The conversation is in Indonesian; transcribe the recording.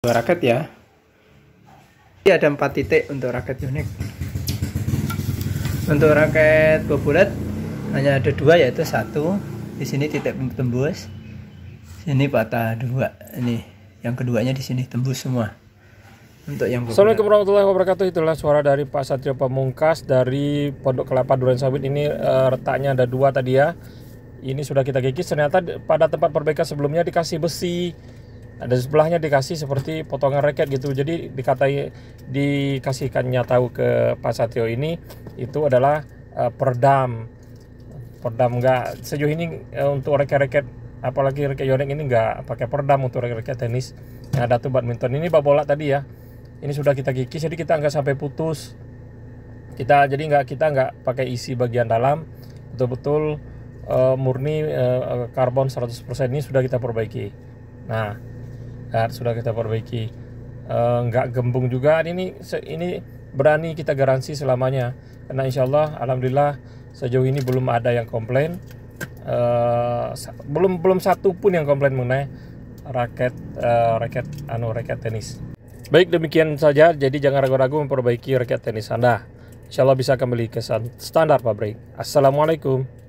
Untuk raket ya. ini iya, ada empat titik untuk raket unik. Untuk raket bobolet hanya ada dua yaitu satu di sini titik tembus, sini patah dua ini yang keduanya di sini tembus semua untuk yang bobolet. Assalamualaikum warahmatullahi wabarakatuh. Itulah suara dari Pak Satrio Pamungkas dari Pondok Kelapa durian Sawit. Ini eh, retaknya ada dua tadi ya. Ini sudah kita gigit. Ternyata pada tempat perbaikan sebelumnya dikasih besi ada nah, sebelahnya dikasih seperti potongan reket gitu. Jadi dikatai dikasihkannya tahu ke Pak Satrio ini itu adalah uh, perdam. Perdam enggak sejauh ini uh, untuk reket-reket apalagi reket yonex ini enggak pakai perdam untuk reket-reket tenis. Yang ada tuh badminton ini bak bola tadi ya. Ini sudah kita kikis jadi kita enggak sampai putus. Kita jadi enggak kita enggak pakai isi bagian dalam betul-betul uh, murni uh, karbon 100% ini sudah kita perbaiki. Nah, Kan sudah kita perbaiki eh, nggak uh, gembung juga ini ini berani kita garansi selamanya karena insya Allah alhamdulillah sejauh ini belum ada yang komplain Uh, belum belum satu pun yang komplain mengenai raket uh, raket anu raket tenis baik demikian saja jadi jangan ragu-ragu memperbaiki raket tenis anda insya Allah bisa kembali ke standar pabrik assalamualaikum